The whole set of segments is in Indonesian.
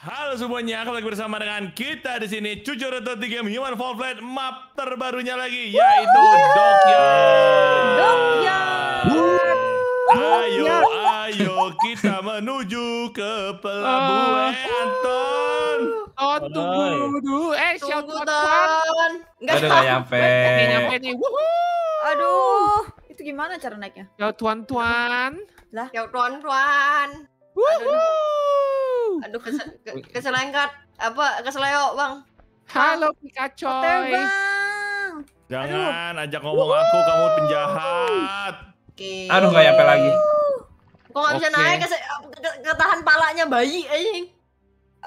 Halo semuanya, kembali bersama dengan kita di sini Cucur atau di game Human Fall Flat map terbarunya lagi yaitu Dokyard. Dokyard. Ayo, ayo kita menuju ke pelabuhan Anton. Ah. Oh, tunggu dulu. Eh, tunggu Ton. Enggak nyampe. Oke, nyampe nih. Aduh, itu gimana cara naiknya? Ya tuan-tuan. Lah, ya tuan-tuan. Wuhuu. Aduh kesel keselengkat apa kesleo bang. Halo Pikachu. bang. Jangan Aduh. ajak ngomong aku kamu penjahat. Okay. Aduh nggak nyampe lagi. Kok nggak bisa okay. naik ketahan palanya bayi ayang.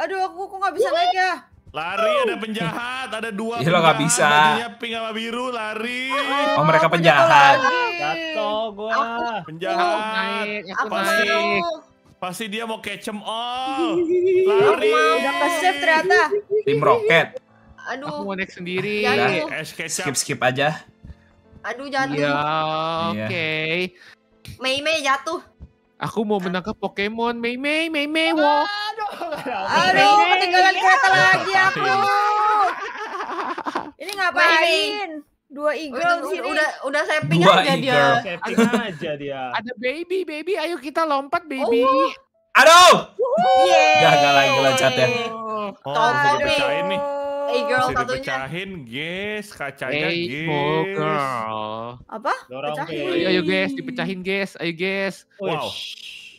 Aduh aku kok nggak bisa naik ya. Lari ada penjahat, ada dua. Iya lo nggak bisa. pink sama biru lari. Oh, oh mereka penjahat. Jatuh gua. Aku, penjahat. Aku, naik, aku naik. Pasti dia mau catch em all. Lari. Mau udah ke save ternyata. Tim roket. Aduh. Aku mau naik sendiri. Iya, iya. Skip skip aja. Aduh jatuh. Ya, oke. Okay. Mei Mei jatuh. Aku mau menangkap Pokemon. Mei Mei, Mei Mei, walk. Aduh, Aduh ketinggalan kereta lagi aku. Ini ngapain? dua eagle udah, sini. udah udah saving aja eagle. dia saving aja dia ada baby baby ayo kita lompat baby oh. aduh Gak, gak lagi loncat ya oh, oh pecahin nih e satunya. Pecahin, guys. Kacanya, hey, guys. Oh, girl. Apa? pecahin. Ayo, ayo, guys. Dipecahin, guys. Ayo, guys. Wow.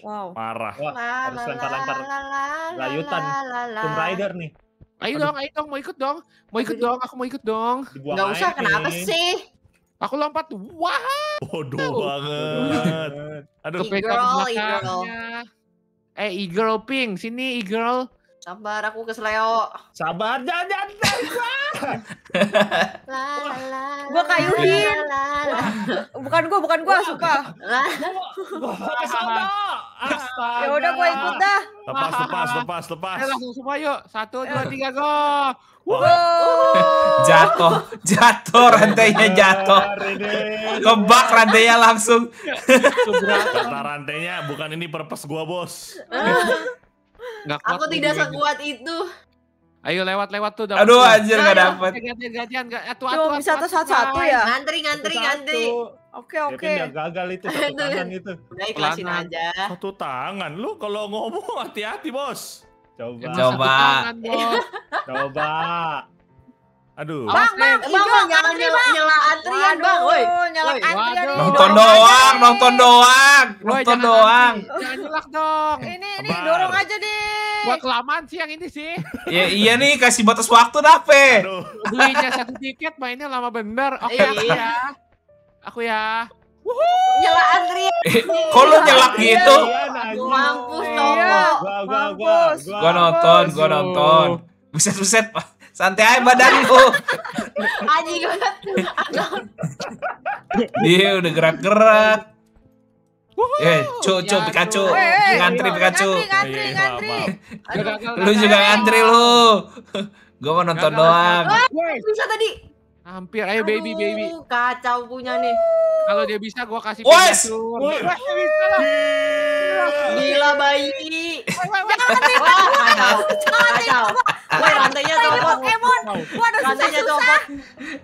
Wow. Parah. Wah, harus lempar-lempar. Layutan. Tomb Raider nih. Ayo dong, ayo dong, mau ikut dong. Mau ikut dong, aku mau ikut dong. Gak usah, kenapa sih? Aku lompat, wah. Bodoh banget. Aduh, e-girl, e-girl. Eh, e-girl pink, sini e-girl. Sabar, aku kesleo. Sabar, jangan jangan. Gue kayuhin. Bukan gue, bukan gue, suka. Gue Astaga. Ya udah, gue ikut dah. Lepas, lepas, lepas, lepas. Eh, langsung semua yuk. Satu, dua, eh. tiga, go. Oh. Wow. jatuh, jatuh, rantainya jatuh. Kebak rantainya langsung. Kata rantainya, bukan ini purpose gua, bos. Ah. Aku tidak sekuat itu. Ayo lewat lewat tuh. Dapet Aduh anjir nggak dapet. Eh, gantian gantian eh, Cuma bisa satu satu ya. Ngantri ngantri ngantri. Oke oke. Okay. Dia gagal itu satu tangan itu. Udah aja. Satu tangan. Lu kalau ngomong hati-hati, Bos. Coba. Coba. Tangan, bos. Coba. Aduh. Bang, bang, bang, bang, nyala, nyala, nyala antrian, Bang. Woi, nyala antrian. Nonton doang, nonton doang, nonton doang. Jangan nyelak dong. Ini, ini dorong aja deh. Buat kelamaan sih yang ini sih. Iya, iya nih, kasih batas waktu Pe. Belinya satu tiket, mainnya lama bener. Oke, iya. iya. Aku ya. Nyala Nyela Andrian. Eh, kok lu nyelak iya, gitu? Iya, iya, mampus dong. Gua nonton, gua nonton. Buset-buset, Pak. Santai aja badan lu. Anjing banget. Dia udah gerak-gerak. Eh, cu, cu, eh, eh, Pikachu. Ngantri, Pikachu. Ngantri, ngantri, ngantri. Lu juga ngantri lu. Gua mau nonton doang. Bisa tadi. Hampir, ayo Aduh, baby baby. Kacau punya nih. Kalau dia bisa gue kasih Wes. Gila bayi. Kacau. Wah, rantainya copot. Pokemon. rantainya copot.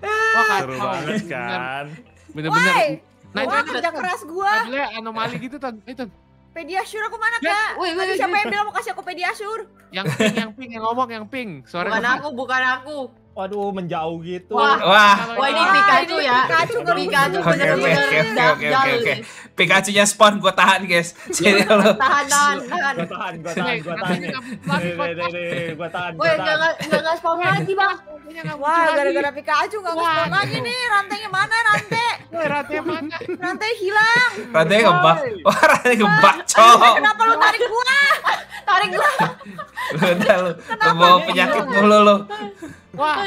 Wah, seru banget kan. Bener-bener. Nah, Wah, kerja keras gue. Adilnya anomali gitu, Tan. Eh, Pediasure aku mana kak? Wih, wih, siapa yang bilang mau kasih aku Pediasure? Yang pink, yang pink, yang ngomong, yang pink. Suara bukan aku, bukan aku. Waduh, menjauh gitu. Wah, wah. wah ini Pikachu ya. Pikachu ke Pikachu benar-benar Oke, oke, oke. nya spawn gue tahan, guys. Jadi lo tahan, tahan, tahan. Gue tahan, gue tahan, gue tahan. Gue tahan, gue tahan. Gue spawn lagi, Bang. Wah, gara-gara Pikachu gak spawn lagi nih. Rantainya mana, rantai? Rantai mana? Rantai hilang. Rantai kebak. Wah, rantai kebak, cowok. Kenapa lu tarik gua? Tarik gua. Udah lu, lu bawa penyakit mulu lu. Wah,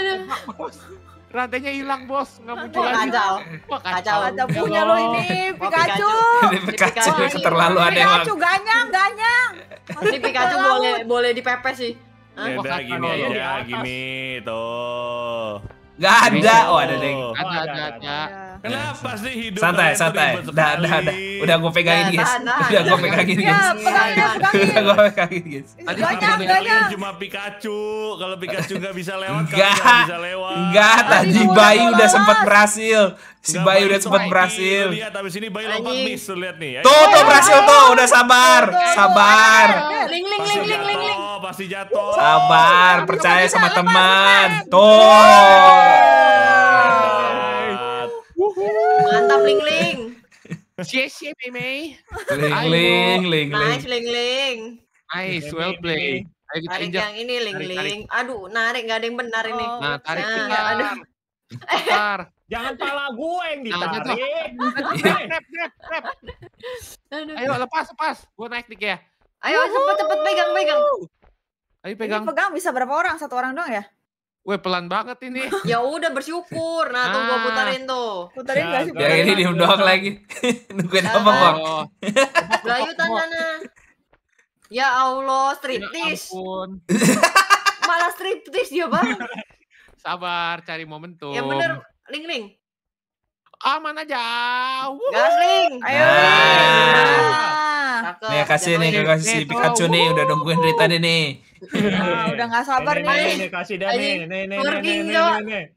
Rantainya hilang, Bos. Nggak muncul lagi. Kacau. kacau. Kacau punya lo ini, Pikachu. Pikachu, Pikachu. terlalu ada yang. Pikachu ganyang, ganyang. Ini Pikachu boleh boleh dipepes sih. Ya udah gini aja, gini tuh. Gak ada. Oh, ada deh. Ada, ada, ada. Kenapa ya, sih hidup Santai, santai. Dah, dah, dah. Udah gue iya, iya, pegangin, guys. Udah gue pegangin, guys. Udah gue pegangin, guys. Tadi iya, pegangin cuma Pikachu. Kalau Pikachu nggak bisa lewat, nggak bisa lewat. Enggak, tadi Bayu udah sempat berhasil. Si Bayu udah sempat berhasil. Lihat abis ini Bayu lompat miss lihat nih. Tuh, tuh berhasil tuh. Udah sabar. Sabar. ling ling ling ling ling. Pasti jatuh. Sabar, percaya sama teman. Tuh mantap Ling Ling. Cie Mei Mei. Ling Ling Ling Ling. Nice Ling Ling. Nice, well play, Ayo kita tarik injak. yang ini Ling Ling. Tarik, tarik. Aduh, narik nggak ada yang benar ini. Oh, nah, tarik nah, benar. Jangan pala gue yang nah, ditarik. Nah, iya. Rep, rep, rep, Ayo lepas, lepas. Gue naik dik ya. Ayo cepet, cepet pegang, pegang. Ayo pegang. Ini pegang bisa berapa orang? Satu orang doang ya? Weh pelan banget ini. ya udah bersyukur. Nah, tuh gua ah. putarin tuh. Putarin gak sih? Ya ini diem doang lagi. Nungguin apa, Bang? Oh. Gayu tanana. Ya Allah, striptis. Ya Malah striptis dia, Bang. Sabar, cari momentum. Ya bener, Ling Ling aman oh, aja. Wuhu. Gasling, ayo. Nah. Nih kasih nih kasih si gitu. Pikachu nih udah nungguin Rita nih nih. Ah, udah gak sabar nih. Nih kasih dia nih. Nih nih nih nih. nih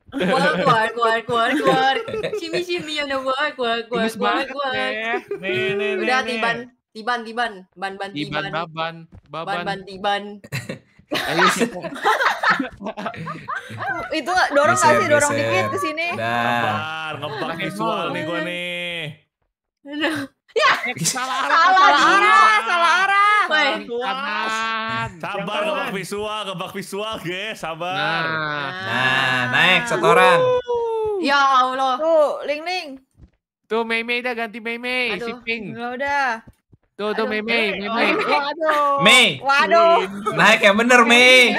keluar keluar keluar keluar. Cimi cimi ya udah keluar keluar keluar keluar eh. Nih nih nih. Udah tiban tiban tiban ban ban tiban. Tiban baban baban ban tiban. itu dorong nggak sih dorong dikit ke sini ngebar ngebar visual nih gue nih ya salah arah salah arah salah arah sabar ngebak visual ngebak visual guys sabar nah, nah naik setoran ya allah tuh ling ling tuh Mei Mei dah ganti Mei Mei si Pink udah Tuh tuh Mei Mei Mei Waduh. Mei. Waduh. Naik kayak bener Mei.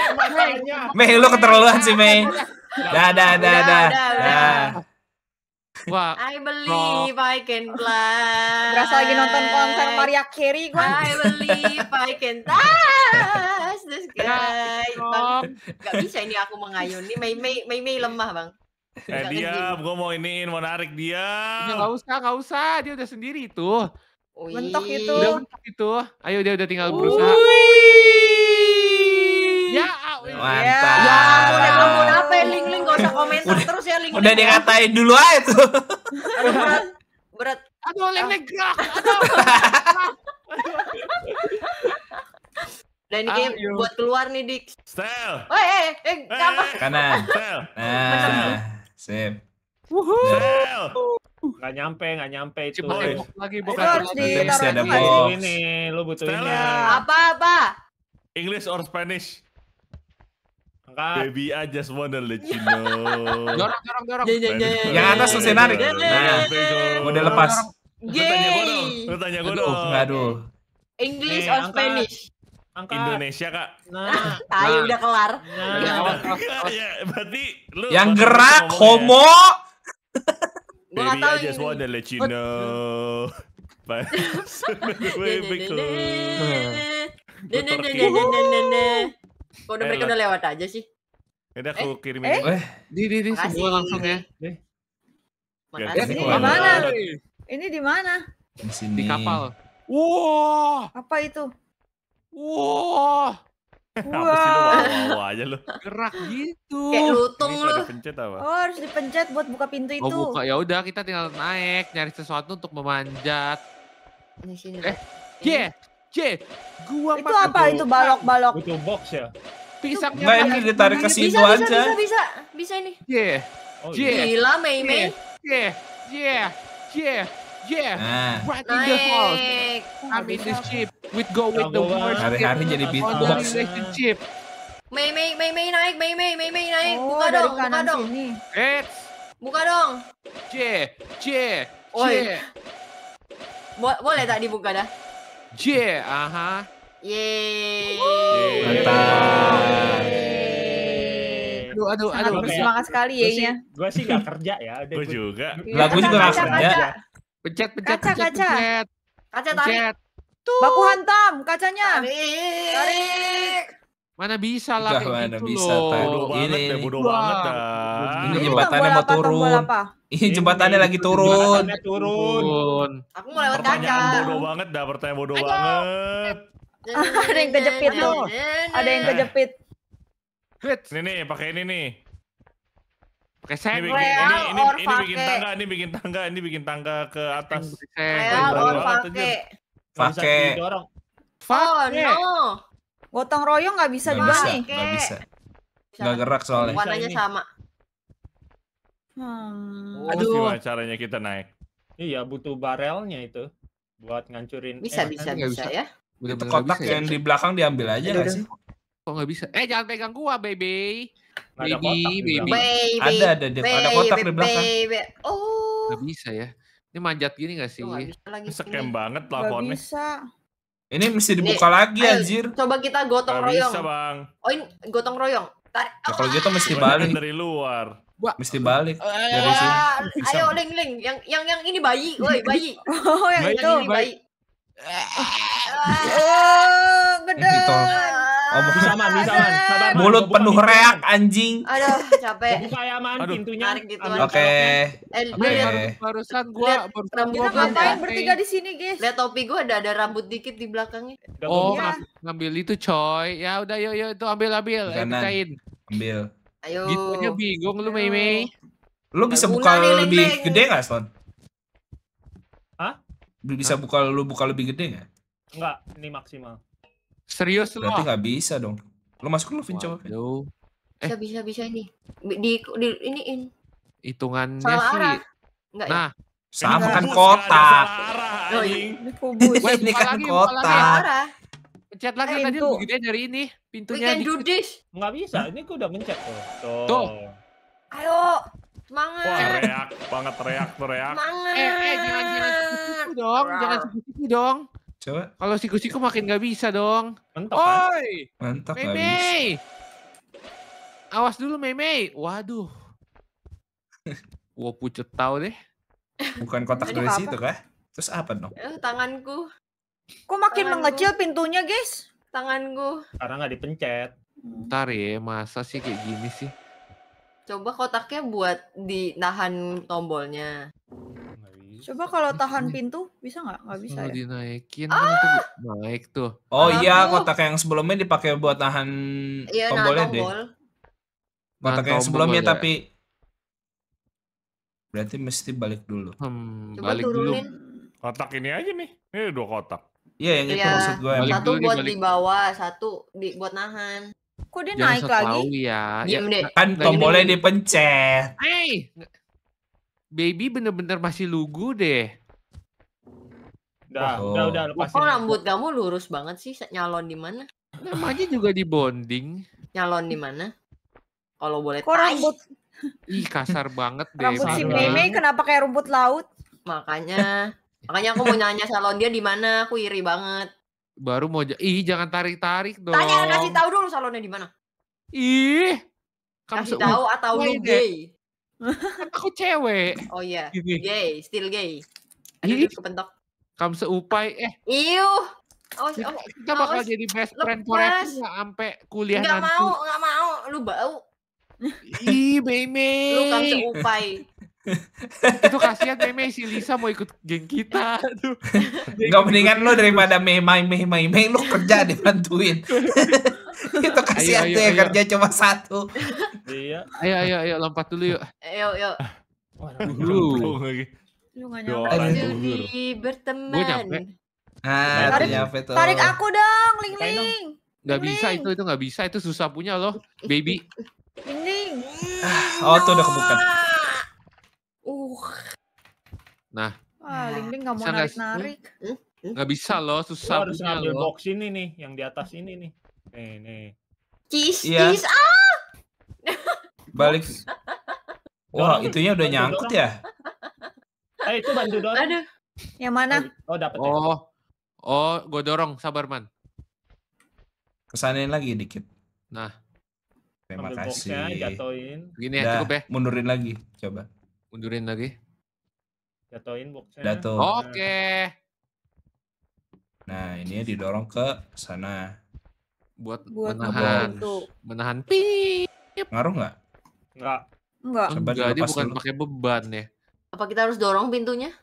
Mei lu keterlaluan sih Mei. Dah dah dah dah. Wah. I believe I can fly. Berasa lagi nonton konser Maria Carey gue. I believe I can touch the sky. Nah, bang, gak bisa ini aku mengayun. Ini Mei Mei Mei Mei lemah bang. Eh diam, gue mau iniin, mau narik dia. Gak usah, gak usah. Dia udah sendiri tuh. Wih. Mentok itu. Udah mentok itu. Ayo dia udah tinggal berusaha. Wih. Ya, Mantap. Ya, udah ngomong apa ya ling Ling gak usah komentar udah, terus ya Ling. Udah ya. dikatain dulu aja tuh. berat. Berat. Aduh Ling Ling. Ah. gerak. Aduh. Dan ini kayak ah, buat keluar nih Dik. Stel. Oh, eh, eh, eh, kenapa? Eh, Kanan. Stel. Nah, sip. Wuhuu. Stel. Gak nyampe, gak nyampe itu. Boy. Lagi buka itu harus ditaruh ada box. ini, lu butuh ini. Apa apa? English or Spanish? Angkat. Baby I just wanna let you know. dorong, dorong, dorong. Yang atas selesai narik. Yeah, yeah, yeah, Nah, udah lepas. Yeay. Lu tanya gue dong. Enggak aduh. English eh, or Spanish? Angkat. Indonesia kak. Nah, nah. udah kelar. Nah, ya, berarti lu yang gerak homo. Ya. Baby, I just wanna let you know. But way Kok udah eh, mereka udah lewat aja sih? Eh, ini aku eh? kirimin. Eh, di di di semua langsung ya. Makasih. Di mana? Ini di mana? Di kapal. Wah. Apa itu? Wah. Wah. Apa sih lu aja lu? Gerak gitu. Kayak lutung lu. Pencet apa? Oh, harus dipencet buat buka pintu itu. Oh, buka. Ya udah kita tinggal naik nyari sesuatu untuk memanjat. Ini sini. Eh, Ye. J, gua Itu apa itu balok-balok? Itu box ya? yang Nah, ini ditarik ke situ aja. Bisa, bisa, bisa, bisa ini. Ye. Yeah. Oh, yeah. Gila, Mei Mei. Ye. Ye. Ye. Yeah, nah. right in the halls. I'm in this ship. We go with the worst. Hari-hari jadi beatbox. Relationship. Mei Mei Mei Mei naik, Mei Mei Mei Mei naik. Oh, buka dong, buka dong. Eits. Buka dong. J, J, J. Bo boleh tak dibuka dah? J, aha. Uh-huh. Yeay. Mantap. Aduh, aduh, aduh. Sangat bersemangat sekali ya. Gue sih gak kerja ya. Gue juga. Lah, juga gak kerja. Pencet, pencet, kaca, pencet, kaca. pencet. Kaca tarik. Pencet. Tuh. Baku hantam kacanya. Tarik. tarik. Mana bisa lah Gak mana gitu bisa loh. Bodoh banget ini. deh, ya, bodoh banget dah. Ini jembatannya mau turun. Ini jembatannya lagi turun. Jembatannya turun. Aku mau lewat kaca. bodoh banget dah, pertanyaan bodoh banget. Ada yang kejepit loh. Ada yang kejepit. Nih nih, pakai ini nih. Pakai sen. Ini bikin, ini, ini, ini, ini, pake. bikin tangga, ini bikin tangga, ini bikin tangga ke atas. Real or pake. Pake. Oh no. Gotong royong nggak bisa juga nih. Nggak bisa. Nggak gerak soalnya. Warnanya sama. Hmm. Oh, Aduh. Gimana caranya kita naik? Iya, butuh barelnya itu buat ngancurin. Bisa, eh, bisa, bisa, bisa ya. Udah kotak bisa, ya. yang ya? di belakang diambil aja nggak sih? Kok nggak bisa? Eh, jangan pegang gua, baby baby, ada baby, kotak baby. baby. Ada ada baby, ada kotak baby, di belakang. Baby. Oh. Gak bisa ya. Ini manjat gini gak sih? Lagi Scam banget plafonnya. Gak bisa. Ini mesti dibuka ini, lagi ayo, anjir. Coba kita gotong gak royong. Bisa, Bang. Oh, ini gotong royong. Tarik. Oh. kalau gitu mesti balik dari luar. Wah. Mesti balik. Ayo, eh, dari eh, sini. Eh, ayo Ling Ling, yang yang yang ini bayi, woi bayi. Oh, yang, bayi, yang ini bayi. bayi. Ah, gede. Oh, bisa man, bisa man. Sabar, man. Mulut penuh pintu. reak anjing. Aduh, capek. Buka ya man Aduh. pintunya. Gitu, Oke. Oke. Eh, barusan gua barusan gua ngapain bertiga di sini, guys? Lihat topi gua ada ada rambut dikit di belakangnya. Oh, ya. ngambil itu coy. Ya udah yuk yuk itu ambil ambil, eh, pecahin. Ambil. Ayo. Gitu aja bingung lu Mei Mei. Lu bisa buka lebih gede enggak, Son? Hah? Lu bisa buka lu buka lebih gede enggak? Enggak, ini maksimal. Serius lu? Berarti gak bisa dong. Lu masuk lu Vin coba. Eh. Bisa bisa bisa ini. Di, di di ini iniin. Hitungannya Salah sih. Arah. Enggak ya? nah, ya? Sama kan kotak. Oh, ini ini kan kotak. Pencet lagi eh, tadi begini dari ini. Pintunya Di... can do bisa, ini gue udah mencet. Tuh. Tuh. Tuh. Ayo, semangat. Wah, reak banget reak reak. Semangat. Eh, eh, jangan jangan dong, jangan sedikit dong. Coba. Kalau siku-siku makin gak bisa dong. mantap Oi! Mantap Mentok Mei -mei! Awas dulu Mei Waduh. Gua pucet tau deh. Bukan kotak dari situ kah? Terus apa dong? Eh, tanganku. Kok makin tanganku. mengecil pintunya guys? Tanganku. Karena nggak dipencet. Ntar ya, masa sih kayak gini sih? Coba kotaknya buat di nahan tombolnya. Coba kalau tahan pintu bisa nggak? Nggak bisa Mau ya. dinaikin ah! kan itu ah! naik tuh. Oh iya kotak yang sebelumnya dipakai buat tahan ya, tombolnya nah, tombol. deh. Kotak nah, yang sebelumnya ya. tapi berarti mesti balik dulu. Hmm, Coba balik turunin. dulu. Kotak ini aja nih. Ini dua kotak. Iya yang itu iya, maksud gue. Balik satu buat di bawah, satu di buat nahan. Kok dia Jangan naik lagi? Ya. Diem ya, deh. Nah, kan tombolnya dipencet. Hey baby bener-bener masih lugu deh. Udah, oh. udah, udah lepas. Kok ya. rambut kamu lurus banget sih? Nyalon di mana? Namanya juga di bonding. Nyalon di mana? Kalau boleh Kok tai. rambut? Ih, kasar banget deh. Rambut si Meme kenapa kayak rumput laut? Makanya, makanya aku mau nanya salon dia di mana? Aku iri banget. Baru mau ih jangan tarik-tarik dong. Tanya kasih tahu dulu salonnya di mana. Ih. Kamu kasih tahu atau iya, lu iya. gay? kan aku cewek. Oh iya. Gini. Gitu. Gay, still gay. Ini kepentok. Kamu seupai eh. Iu. Oh, oh, kita, oh, bakal oh, jadi best friend forever nggak sampai kuliah gak nanti. Gak mau, nggak mau. Lu bau. Ih, Meme. Lu kamu seupai. itu kasihan Meme si Lisa mau ikut geng kita tuh. mendingan lu daripada Meme Meme Meme lu kerja dibantuin. itu kasihan tuh yang kerja cuma satu. Iya. Ayo ayo ayo lompat dulu yuk. Ayo yuk. Waduh. lagi. Lu enggak nyangka jadi berteman. nyampe. Ah, tarik, nyampe tuh. Tarik aku dong, Ling Ling. Gak bisa itu, itu gak bisa. Itu susah punya loh, baby. Ling Ling. Ah, oh, tuh udah kebuka. Ah. Uh. Nah. Ah, Ling Ling gak mau narik-narik. Gak bisa loh, susah. loh. harus ngambil box ini nih, yang di atas ini nih. Nih, nih. Cheese, iya. cheese. Ah! Balik. Wah, wow, itunya udah nyangkut ya? Eh, itu bantu dorong. Aduh. Yang mana? Oh, oh dapat. Ya? Oh. Oh, gue dorong, sabar, Man. Kesanin lagi dikit. Nah. Terima kasih. jatoin. Gini ya, Dah, cukup ya. Mundurin lagi, coba. Mundurin lagi. Jatoin boxnya. Jatuh. Oke. Okay. Nah, ini didorong ke sana buat, buat menahan menahan pip. Ngaruh nggak? Nggak. Nggak. Coba Enggak, dia bukan pakai beban ya. Apa kita harus dorong pintunya?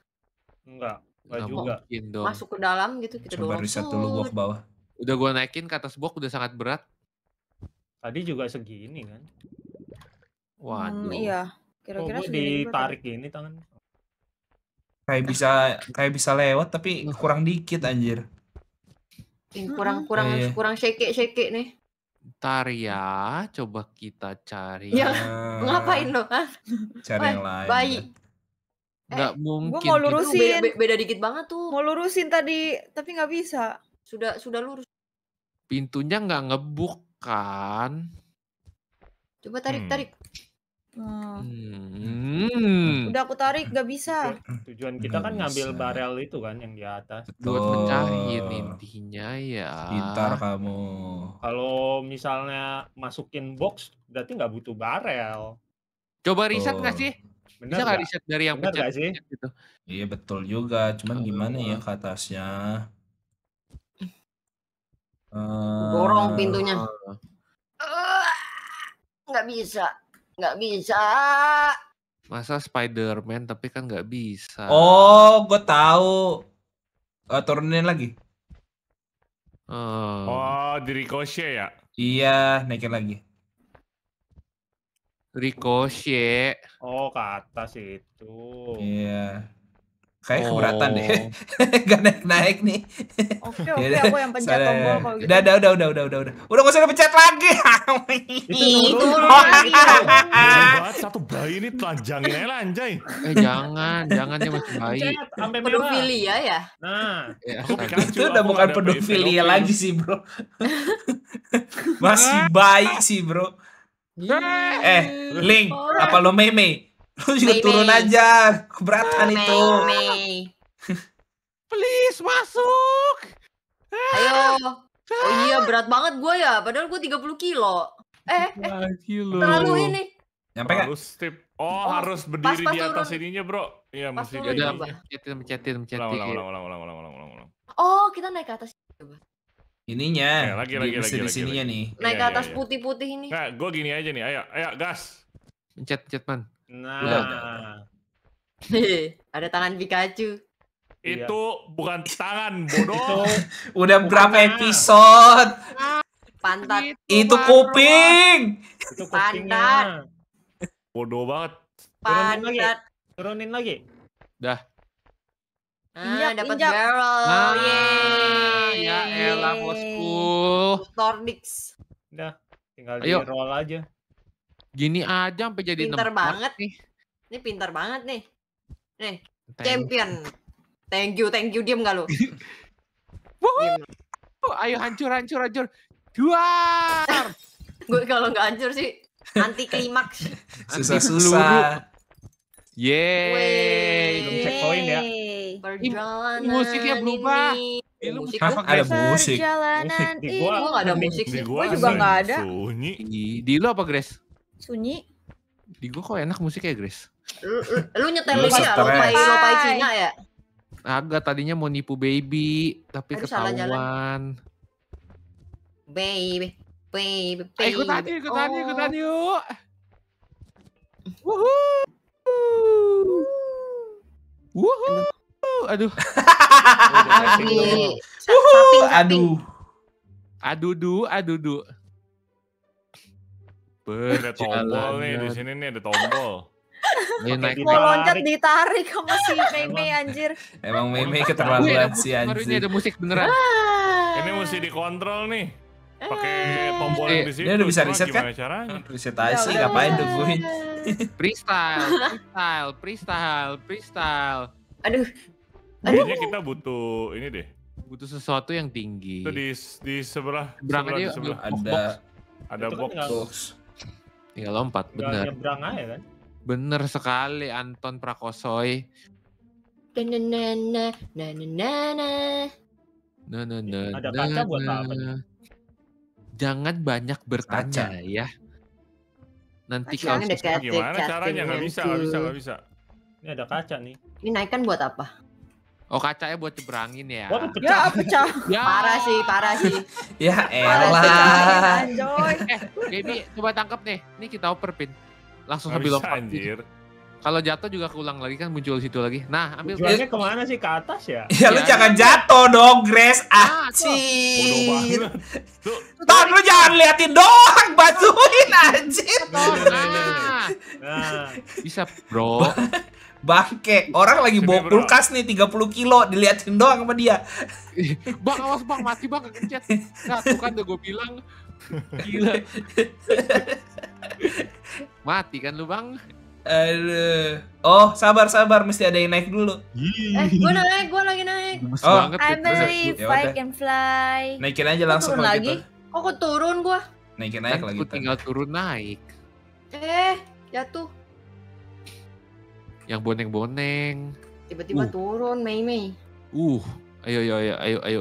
Enggak. Enggak juga. dong. Masuk ke dalam gitu kita Coba dorong. satu riset dulu ke bawah. Udah gua naikin ke atas box udah sangat berat. Tadi juga segini kan. Waduh. Hmm, iya. Kira-kira oh, ditarik ini tangan. Kayak bisa kayak bisa lewat tapi kurang dikit anjir kurang, iya. kurang shake-shake nih. Ntar ya, coba kita cari. Ya, nah, ngapain lo? Hah? Cari yang lain. Baik. Ya. Eh, nggak eh, mungkin. Gue mau gitu. lurusin. Beda, beda, dikit banget tuh. Mau lurusin tadi, tapi nggak bisa. Sudah sudah lurus. Pintunya nggak ngebuk kan? Coba tarik-tarik. Hmm. Tarik. Oh. Hmm. Udah aku tarik gak bisa. Tujuan kita kan ngambil barel itu kan yang di atas. Betul. Buat mencari intinya ya. Pintar kamu. Kalau misalnya masukin box berarti nggak butuh barel. Coba riset nggak sih? Bener bisa nggak riset dari yang pecah sih? Gitu? Iya betul juga. Cuman oh. gimana ya ke atasnya? Dorong pintunya. Eh. Nggak bisa Nggak bisa. Masa Spider-Man tapi kan nggak bisa. Oh, gue tahu. Uh, turunin lagi. uh. Oh, di ricochet ya? Iya, naikin lagi. Ricochet. Oh, ke atas itu. Iya. Kayak oh. keberatan deh. Oh. Gak naik-naik nih. Oke, oke, aku yang pencet tombol kalau gitu. Udah, udah, udah, udah, udah, udah. Udah nggak usah dipencet lagi. Itu lagi. Iya. Satu bayi ini telanjangin ya, aja Eh, jangan, jangan ya masih bayi. Sampai pedofilia ya? Nah, ya, itu udah bukan pedofilia lagi sih, Bro. masih bayi sih, Bro. Iya. Eh, Link, apa lo meme? Lu juga May, turun May. aja. Keberatan May, itu. May. Please masuk. Ayo. Ah. Oh iya berat banget gue ya. Padahal gue 30 kilo. Eh, eh. Kilo. Terlalu ini. Nyampe kan? Terlalu steep. Oh, oh, harus berdiri pas, pas di atas turun. ininya, Bro. Iya, mesti di. atas. Mencetin, mencetin, mencetin. Ulang, ulang, ulang, ulang, ulang, ulang, ulang, ulang. Oh, kita naik ke atas. Coba ininya ya, lagi, lagi, lagi, lagi, sininya lagi. nih naik iya, ke iya, atas iya. putih-putih ini nah, gue gini aja nih ayo ayo gas Mencet, mencet man Nah. Udah, Ada tangan Pikachu. Iya. Itu iya. bukan tangan, bodoh. udah bukan berapa episode? pantat. Itu, itu kuping. Itu pantat. Bodoh banget. Pantat. Turunin lagi. Turunin lagi. Dah. Ah, dapat barrel. Nah, Yeay. Ya elah bosku. Tornix. Dah, tinggal Ayo. di roll aja. Gini aja sampai jadi pinter banget nih. Ini pinter banget nih. Nih, thank champion. Thank you, thank you. Diam gak lu? Ayo hancur, hancur, hancur. Duar! Gue kalau nggak hancur sih anti klimaks. Susah-susah. Yeay. poin ya. Perjalanan musiknya berubah. Ini. ya musik ada musik? Perjalanan ini. Gua ada musik sih. Gua juga enggak ada. Sunyi. Di lu apa, Grace? Sunyi. Di gua kok enak musiknya, Grace. Lu, lu nyetelin ya lopai lopai Cina ya? Agak tadinya mau nipu baby, tapi Aduh, ketahuan. Baby, baby, ah, baby. tadi yuk, ikutan yuk, ikutan yuk. wuhu wuhu Aduh. Aduh. Aduh. Aduh. Aduh. Aduh. Aduh. Ada tombol nih di ya. sini nih ada tombol. Ini mau loncat ditarik sama si Meme anjir. Emang Meme keterlaluan si anjir. Ini ada musik beneran. Ah. Ini mesti dikontrol nih. Pakai ah. tombol eh, di sini. Ini udah bisa reset kan? Caranya? Reset aja sih, ya ngapain nungguin? Freestyle, freestyle, freestyle, freestyle. Aduh. Aduh. kita butuh ini deh. Butuh sesuatu yang tinggi. Itu di di sebelah sebelah, sebelah. ada ada kan box. Tinggal lompat, benar. Nyebrang aja kan? Bener sekali Anton Prakosoy. Na na na na na na na na na Ada kaca buat apa? Jangan banyak bertanya kaca. ya. Nanti kalau gimana caranya nggak bisa nggak bisa nggak bisa. Ini ada kaca nih. Ini naikkan buat apa? Oh kacanya buat cebrangin ya? Ya pecah. ya. Parah sih, parah sih. ya elah eh, Gaby, coba tangkap nih. Ini kita oper, Pin. Langsung sambil lompat. Anjir. Kalau jatuh juga keulang lagi kan muncul situ lagi. Nah, ambil. ke mana sih? Ke atas ya? ya, ya. lu iya, jangan iya. jatuh dong, Grace. Nah, ah, anjir. Tuh. lu jangan liatin doang. Bantuin, anjir. Nah. nah. Bisa, bro. Bangke, orang lagi bawa kulkas nih 30 kilo, diliatin doang sama dia. bang, awas bang, mati bang, kekencet. Nah, tuh kan udah gue bilang, Gila. Mati kan lu bang? Aduh. Oh, sabar sabar mesti ada yang naik dulu. Eh, gue naik, gue lagi naik. oh, banget, I believe I can fly. Naikin aja langsung turun gitu. lagi. gitu. Kok oh, turun gue? Naikin naik kan lagi. tinggal turun naik. Eh, jatuh. Yang boneng-boneng. Tiba-tiba uh. turun, Mei Mei. Uh, ayo ayo ayo ayo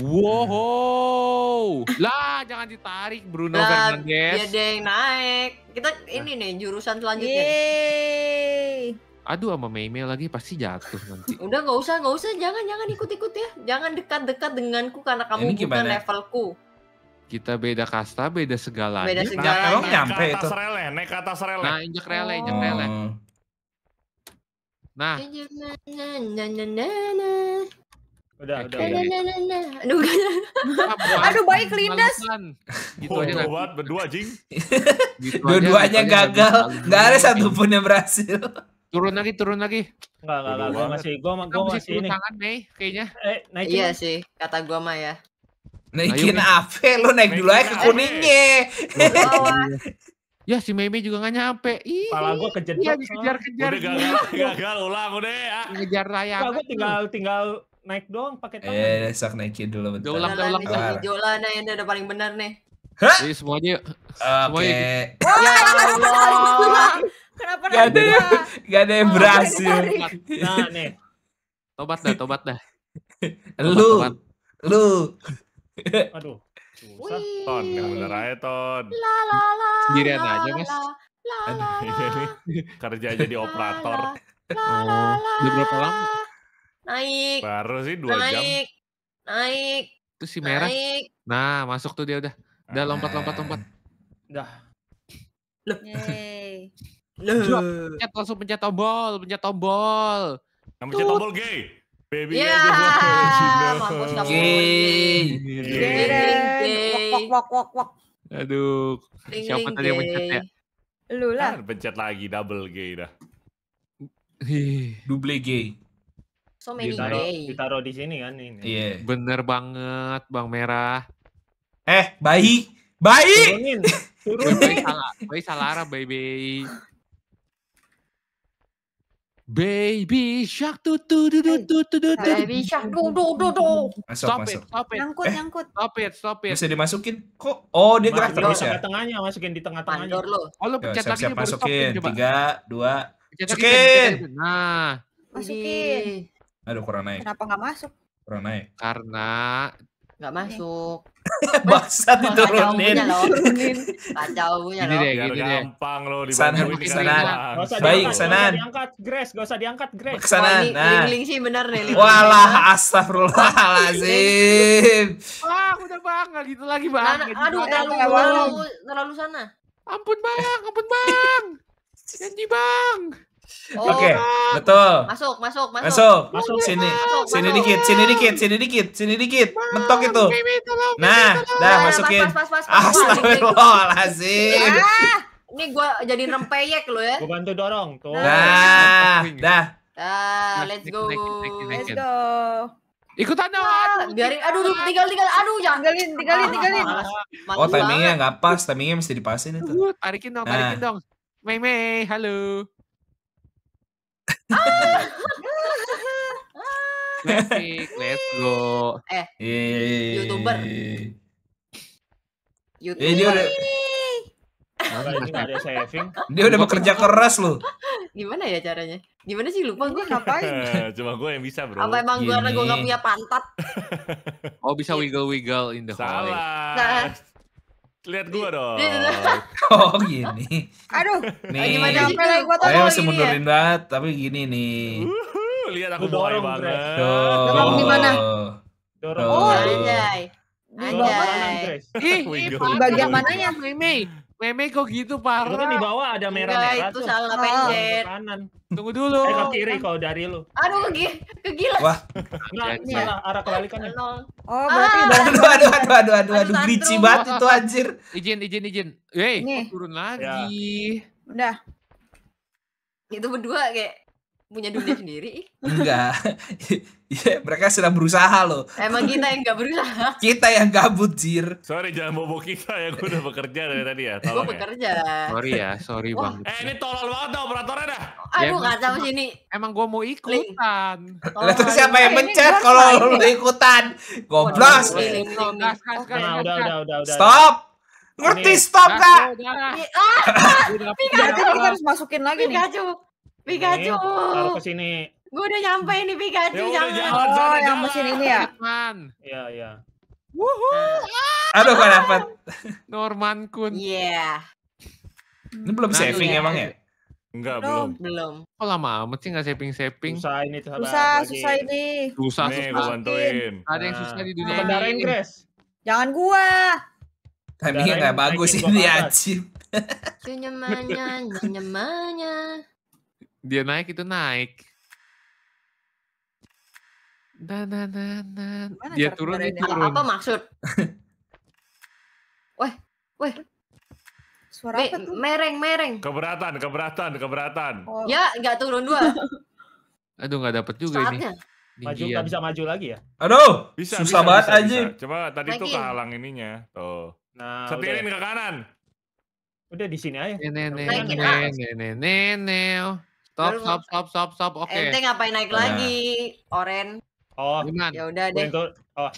Wow, nah. lah jangan ditarik Bruno nah, Fernandes. Dia yang naik. Kita ini nih jurusan selanjutnya. Yeay. Aduh sama Mei lagi pasti jatuh nanti. Udah nggak usah, nggak usah, jangan jangan ikut-ikut ya. Jangan dekat-dekat denganku karena kamu ini bukan levelku. Kita beda kasta, beda segalanya. Beda nah, segalanya. Nah, kalau nyampe itu. Rele, naik ke atas rele. Nah, injek rele, injek oh. rele. Nah. nah. Udah, udah. Nah, nah, nah, nah. nah. Aduh, aduh baik lindas. Gitu oh, aja buat berdua jing. gitu Dua-duanya gitu gagal. Enggak ada satupun yang berhasil. Turun lagi, turun lagi. Enggak, enggak, enggak. Gua masih gua, gua masih ini. Tangan, Mei, kayaknya. Eh, naikin. Iya sih, kata gua mah ya. Naikin apa? Lu naik dulu aja ke kuningnya. Ya si Meme juga gak nyampe. Ih. Pala gua kejedot. Iya, kejar kejar gagal, iya. gagal ulang udah ya. Ngejar layangan. Gua tinggal tinggal naik doang pakai tangan. Eh, sak naikin dulu bentar. Jola, jola, jola, nah ini udah paling benar nih. Hah? Jadi semuanya Oke. Okay. Gitu. Ya Allah. Kenapa gak ada yang, gak ada yang oh, berhasil. Nah, nih. Tobat dah, tobat dah. Lu. Lu. Aduh. Susah. Ton, yang bener aja, Ton. La, la, la, Sendirian aja, Mas. Kerja jadi operator. Oh, udah berapa lama? naik baru sih dua naik, jam naik itu si merah naik. nah masuk tuh dia udah udah lompat lompat lompat udah pencet langsung pencet tombol pencet tombol yang pencet tombol gay Baby ya, yeah. Gay. Gay. Wok, wok, wok, wok. Aduh, Ring, siapa tadi yang pencet ya? Lu lah. Kan pencet lagi double gay dah. Double gay. So many ditaro, day. Ditaro di sini kan ini. Iya. Yeah. Bener banget Bang Merah. Eh, bayi. Bayi. Turunin. Turunin. bayi salah. Bayi salah arah, baby. Baby shark tu tu tu tu tu tu tu tu Baby shark tu tu tu tu. Masuk, stop masuk. It, stop it. Nyangkut, eh, nyangkut. Stop it, stop it. Bisa dimasukin. Kok? Oh, dia gerak terus ya. Masukin di Tengah-tengahnya oh, masukin di tengah-tengahnya. Oh, lu pencet lagi siap, masukin. Tiga, dua. Masukin. Nah. Masukin. Aduh kurang naik. Kenapa nggak masuk? Kurang naik. Karena nggak masuk. Baksa diturunin. Kacau punya loh. Gini deh, gini deh. Gampang loh di sana. Kesanan. Baik, kesanan. Diangkat Grace, gak usah diangkat Grace. Kesanan. Nah. Ling sih benar nih. Walah, astagfirullahalazim. Wah, aku udah bangga gitu lagi nah, nah, ya, bang. Aduh, terlalu terlalu sana. Ampun bang, ampun bang. Janji bang. Oh, Oke, okay, betul. Masuk, masuk, masuk. Masuk, masuk sini. Masuk, sini dikit, sini dikit, sini dikit, sini dikit. Mentok itu. Nah, nah, dah nah, masukin. Astagfirullahalazim. Ah, ini gue jadi rempeyek lo ya. Gua bantu dorong tuh. Nah, nah dah. Ah, let's go. Let's go. Ikutan dong. Ah, biarin aduh tinggal tinggal aduh jangan tinggalin tinggalin ah, tinggalin. Oh, timingnya nggak pas, timingnya mesti dipasin itu. Tarikin dong, tarikin dong. Mei Mei, halo. Basic, let's go. Eh, Yeay. youtuber. Eh, youtuber. Eh, dia udah... saving. Dia udah bekerja keras loh. Gimana ya caranya? Gimana sih lupa gue ngapain? Cuma gue yang bisa bro. Apa emang gue karena gue gak punya pantat? oh bisa wiggle wiggle in the hallway. Salah. Nah. Lihat gue dong. oh gini. Aduh. Nih. Gimana apa gue tolong Ayo semundurin ya? banget tapi gini nih. Uh lihat aku mulai banget. Dorong di mana? Dorong. Oh, anjay. Anjay. Ih, oh bagian mananya? Meme. Meme kok gitu parah. Itu kan di bawah ada merah-merah tuh. Itu salah oh, pencet. Kanan. Tunggu dulu. Eh, ke kiri kalau dari lu. Aduh, kegi, kegila. Wah. Enggak, salah arah kebalikannya. Oh, berarti ah! aduh, aduh, aduh, aduh, aduh, aduh, glitchy banget itu anjir. Izin, izin, izin. Wey, turun lagi. Ya. Udah. Itu berdua kayak punya dunia sendiri? Enggak. ya, mereka sedang berusaha loh. Emang kita yang gak berusaha? kita yang gabut, Jir. Sorry, jangan bobo kita yang udah bekerja dari tadi ya. Gue ya. bekerja. Sorry ya, sorry bang. Eh, ini tolol banget dong operatornya dah. Aduh, ya, gak tahu sini. Emang gue mau ikutan. Lihat terus siapa yang eh, mencet kalau lu ikutan? Goblos. Nah, udah, udah, udah, Stop ngerti stop kak ah! Pikachu kita harus masukin lagi nih Pikachu. Taruh ke sini. Gue udah nyampe ini Pikachu. Ya, jangan. jangan. Oh, jangan, yang mesin ini ya? Iya, iya. Wuhu. Aduh, gak dapet. Norman Kun. Iya. Yeah. Ini belum nah, saving ya. emang ya? Enggak, belum. Belum. Kok oh, lama amat sih gak saving-saving? Susah ini. Susah, susah ini. Susah, Nih, susah. bantuin. Ada yang nah. susah di dunia nah, ini. Jangan gua. Timingnya gak bagus ini, anjir. Senyumannya, senyumannya. Dia naik itu naik. Nah, nah, nah, nah. dia turun, itu turun. Apa maksud? weh, weh. Suara Me apa tuh? Mereng, mereng. Keberatan, keberatan, keberatan. Oh. Ya, nggak turun dua. Aduh, nggak dapet juga Saatnya. ini. Maju nggak bisa maju lagi ya? Aduh, bisa, susah bisa, banget aja. Coba tadi tuh kehalang ininya. Tuh. Nah, Setirin ke kanan. Udah di sini aja. Nenek, nenek, nenek, nenek, nenek. Stop, stop, stop, stop, stop. Oke. Okay. Ente ngapain naik nah. lagi, Oren? Oh. gimana? Ya udah deh. Oh.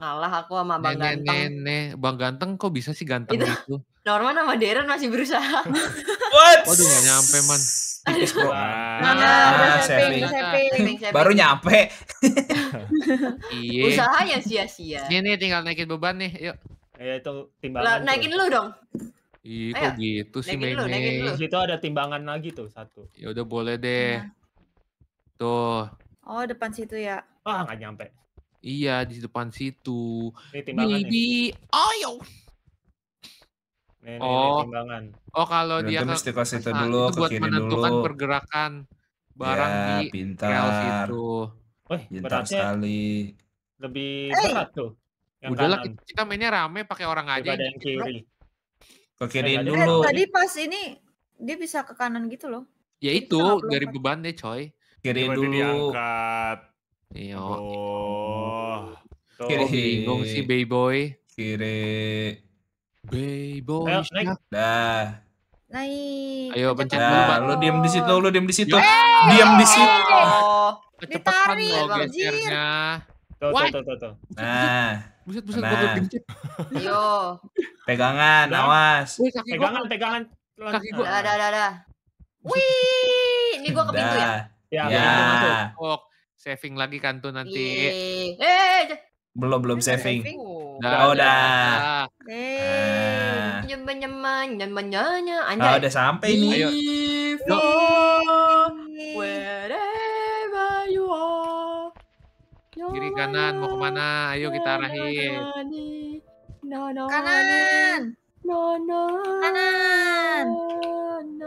Ngalah aku sama Bang Ganteng. Nene, Bang Ganteng kok bisa sih ganteng itu, gitu? Norman sama Darren masih berusaha. What? Waduh gak nyampe man. Tipis Baru nyampe. Iya. Usaha yang sia-sia. Ini tinggal naikin beban nih, yuk. Ya itu timbangan. Naikin lu dong. Ih, kok gitu sih naikin dulu, mainnya? ada timbangan lagi tuh satu. Ya udah boleh deh. Nah. Tuh. Oh, depan situ ya. Ah, nggak nyampe. Iya, di depan situ. Ini timbangan Ayo. Nih, oh. timbangan. Oh, kalau Berarti dia mesti ke situ dulu, itu ke buat menentukan dulu. pergerakan barang ya, di pintar. rel situ. Wih, pintar sekali. Lebih eh. berat tuh. Udahlah, kita mainnya rame pakai orang aja. Ada Yang kiri. Ke kiriin dulu. Eh, tadi pas ini dia bisa ke kanan gitu loh. Ya itu dari kan? beban deh coy. Kiri iya, dulu. Diangkat. Iya. Oh. Kiri bingung si baby boy. Kiri. Baby boy. Dah. Naik. Ayo pencet dulu, Pak. Lu diam di situ, lu diam di situ. Diam di eh, situ. Eh, eh. Ditarik lo Tuh, tuh, tuh, tuh, tuh. Nah. Buset, buset, nah. buset. Yo. Pegangan, awas. Wih, kaki pegangan, gua. pegangan. Kaki gua. ada ada, ada. Wih, ini gua ke pintu ya? Ya, ya. Pintu Saving lagi kan tuh nanti. Eh, eh, belum belum saving. saving. Udah, oh, udah. Eh, ah. nyemenya, nyemenya, anjay. Ah, udah sampai nih. Ayo. Kiri kanan mau kemana? Ayo kita arahin. Kanan. Kanan. no, no, arahin.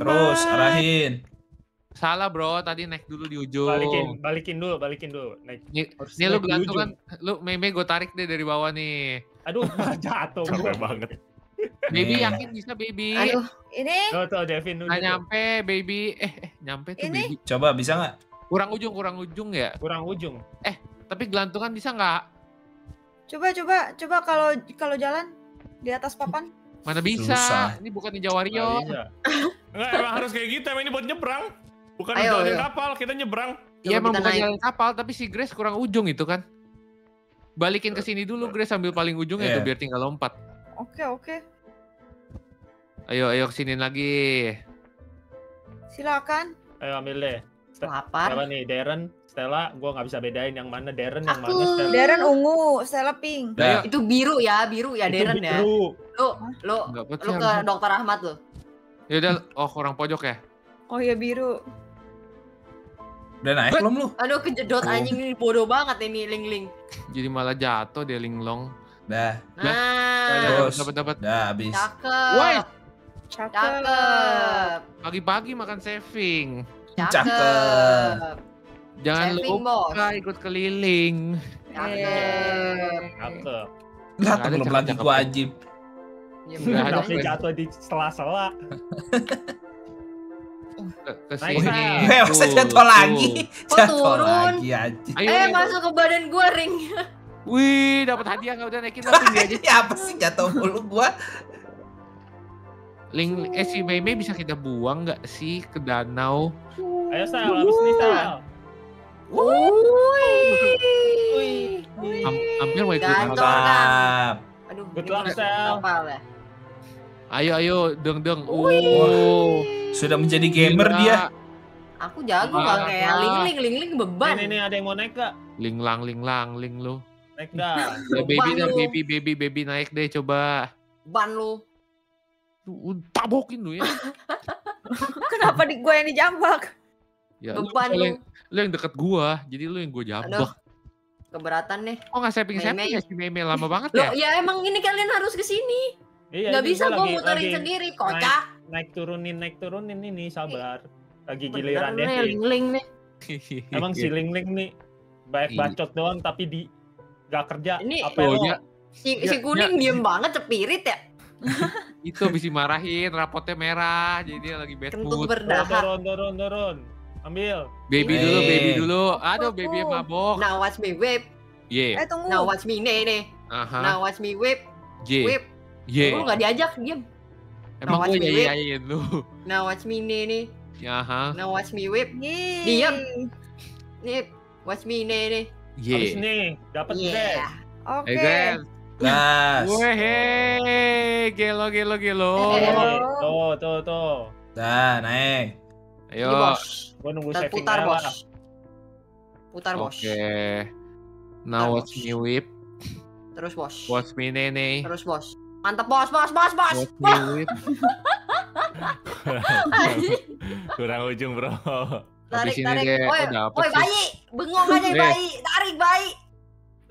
Terus arahin. Salah bro, tadi naik dulu di ujung. Balikin, balikin dulu, balikin dulu. Naik. ini lu gelantung kan, lu meme gue tarik deh dari bawah nih. Aduh, jatuh. Capek banget. Baby yeah. yakin bisa baby. Aduh, ini. Tuh, tuh Devin. Nah, nyampe baby. Eh, eh nyampe tuh ini? baby. Coba bisa nggak? Kurang ujung, kurang ujung ya? Kurang ujung. Eh, tapi gelantungan bisa nggak? Coba, coba, coba kalau kalau jalan di atas papan. Mana bisa? Susah. Ini bukan di Jawa Rio Enggak, nah, iya. emang harus kayak gitu. Emang ini buat nyebrang. Bukan ayo, jalanin ayo. kapal, kita nyebrang. Iya, emang bukan naik. kapal, tapi si Grace kurang ujung itu kan. Balikin ke sini dulu Grace sambil paling ujungnya yeah. tuh biar tinggal lompat. Oke, okay, oke. Okay. Ayo, ayo kesini lagi. Silakan. Ayo ambil deh. Lapar. Stella nih, Darren, Stella, gue nggak bisa bedain yang mana Darren, yang Aku. mana Stella. Darren ungu, Stella pink. Nah, nah itu biru ya, biru ya Darren ya. biru. ya. Lu, lu, lo lu ke dong dokter Ahmad lu. Ya udah, oh kurang pojok ya? Oh ya biru. Udah naik belum lu? Aduh kejedot oh. anjing ini bodoh banget ini ling-ling. Jadi malah jatuh dia long Dah. Nah. Dapat dapat. Dah habis. Cakep. Woi. Cakep. Cakep. Pagi-pagi makan saving. Cakep. Jangan lupa ikut keliling. Cakep. Cakep. Datang belum gue wajib. Ya, ada jatuh di sela-sela. ke sini. Eh, masa jatuh lagi? jatuh lagi aja. Ayo, eh, masuk ke badan gue ringnya. Wih, dapat hadiah nggak udah naikin lagi dia aja. ya, apa sih jatuh mulu gua? Ling, eh si Mei Mei bisa kita buang nggak sih ke danau? Ayo Sal, harus nih Sal. Wuih. Hampir mau ikut Mantap. Aduh, Good luck Sal. Ya. Ayo ayo deng deng. Wuih, Sudah menjadi gamer Gila. dia. Aku jago ah, kayak ling ling ling ling beban. Ini nih ada yang mau naik gak? Ling lang ling lang ling lo. Naik dah. Ya, baby dah baby baby baby naik deh coba. Ban lo tabokin lu ya. Kenapa di gue yang dijambak? Ya, Beban lu, Yang, lu yang deket gua, jadi lu yang gua jambak. Aduh, keberatan nih. Oh nggak saving saving ya si Meme lama banget ya? Loh, ya emang ini kalian harus kesini. Iya, gak bisa gue muterin lagi sendiri, kocak. Naik, naik turunin, naik turunin ini sabar. Lagi giliran deh. Ling-ling nih. Emang si Ling-ling nih baik iya. bacot doang tapi di gak kerja. Ini apa oh, ya? Si, si iya. kuning iya. diem banget cepirit ya. itu bisa marahin rapotnya merah, jadi lagi bad Kentut mood. berdahak. Ron, ron, ron, Ambil. Baby hey. Iya. dulu, baby dulu. Aduh, baby mabok. Now watch me whip. Yeah. Eh tunggu. Now watch me nih nih. nah Now watch me whip. Yeah. Whip. Yeah. Lu gak diajak, diem Emang gue nyayain lu. Now watch me nih nih. Ya, aha. Now watch me whip. Yeah. diem nih Watch me nih nih. Yeah. Abis nih, dapat yeah. Oke. Okay. Gas. Wehe, gelo gelo gelo. Tuh tuh tuh. Nah, naik. Ayo. Gue bos. nunggu Dan putar bos. Putar bos. Oke. Okay. Now watch me whip. Terus bos. Watch me nene. Terus bos. Mantep bos, bos, bos, bos. Watch me whip. Kurang ujung bro. Tarik, tarik. Oi, oi, bayi. Bengong aja bayi. Tarik bayi.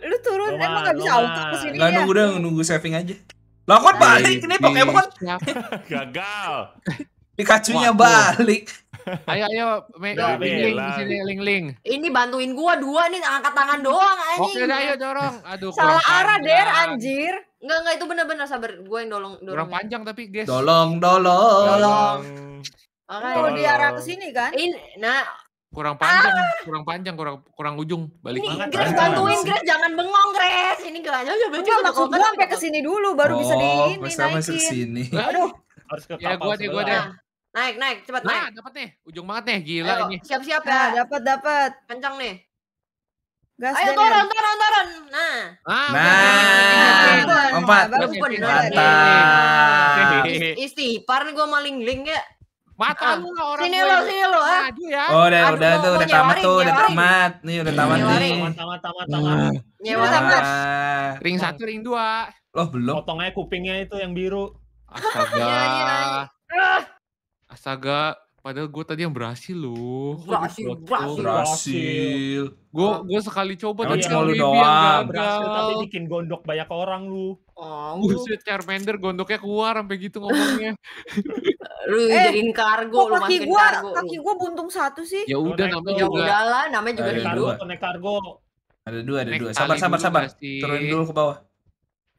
Lu turun Loma, emang gak bisa Loma. auto kesini Gak ya? nunggu udah nunggu saving aja. Lah kok balik nih pokoknya Pokemon? Gagal. pikachu nya balik. Ayo ayo me, ling ling sini ling. ling Ini bantuin gua dua nih angkat tangan doang anjing. Oke ayo dorong. Aduh Salah arah der anjir. Enggak enggak itu bener-bener sabar gua yang dolong dorong. Kurang ya. panjang tapi guys. Dolong dolong. Dolong. okay. oh, di arah ke sini kan? In, nah, kurang panjang, ah. kurang panjang, kurang kurang ujung balik ini, Gres bantuin Gres jangan bengong Gres. Ini gak aja coba enggak maksud gua sampai ke sini dulu baru oh, bisa di ini naikin. sini. Aduh. Harus ke ya gua deh, gua deh. Naik, naik, cepat naik. Nah, dapat nih. Ujung banget nih, gila ini. Siap-siap ya. dapat, dapat. Kencang nih. Gas Ayo turun, turun, turun. Nah. Nah. nah. Empat. Mantap. Istighfar nih gua maling ling ya. Mata ah. lu lah orang Sini lu, sini lu. Ah. ya. Oh, udah Aduh, udah tuh, udah tamat tuh, udah tamat. Nih udah tamat nih. Tamat, tamat, tamat, tamat. Hmm. Nyewa tamat. Ring nah. satu, ring dua. Loh, belum. Potongnya kupingnya itu yang biru. Astaga. Iya, iya, iya. Astaga, padahal gue tadi yang berhasil lu. Berhasil, berhasil. Berhasil. Gue gue sekali coba tapi cuma doang. Berhasil tapi bikin gondok banyak orang lu. Oh, Buset, Charmander gondoknya keluar sampai gitu ngomongnya. lu eh, jadiin kargo, lu masukin gua, kargo. Kaki gua buntung satu sih. Ya udah namanya juga. Ya udahlah, namanya juga naik kargo, naik kargo. Ada dua, ada dua. Sabar, sabar, sabar. Turun dulu ke bawah.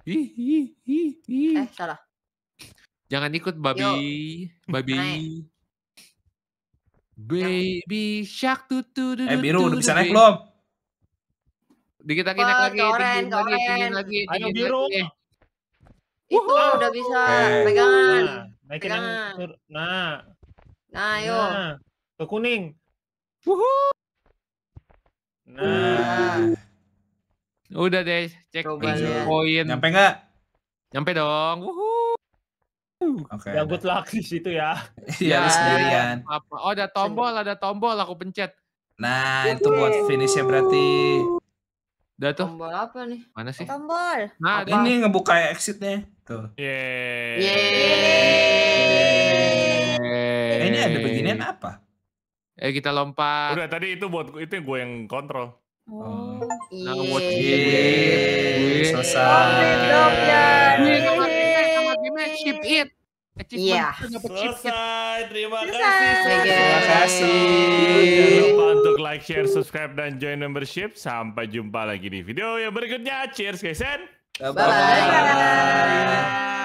Hi, hi, hi, hi. Eh, salah. Jangan ikut babi, Yo. babi. Baby shark tuh tuh Eh biru udah bisa naik belum? Dikit lagi naik lagi, tinggiin lagi, tinggiin lagi. Ayo biru. Lagi. Itu udah bisa okay. pegangan. Nah, pegangan. Nah. Nah, ayo. Nah, ke kuning. Wuhu. Nah. Udah deh, cek Coba poin. Nyampe enggak? Nyampe dong. Wuhu. Oke. Okay, ya good luck di situ ya. Iya, ya, sendirian. Apa? Oh, ada tombol, ada tombol aku pencet. Nah, itu buat finish ya berarti. Udah tuh. Tombol apa nih? Mana sih? Tombol. Nah, apa? ini ngebuka exitnya. Tuh. Yeay. Yeay. Yeay. Eh, ini ada beginian apa? Eh kita lompat. Udah tadi itu buat itu gue yang kontrol. Oh. Nah, iya. buat Selesai. Chip it. Achievement yeah. Iya. Selesai, terima kasih. Terima kasih. Jangan lupa untuk like, share, subscribe, dan join membership. Sampai jumpa lagi di video yang berikutnya. Cheers guys and bye-bye.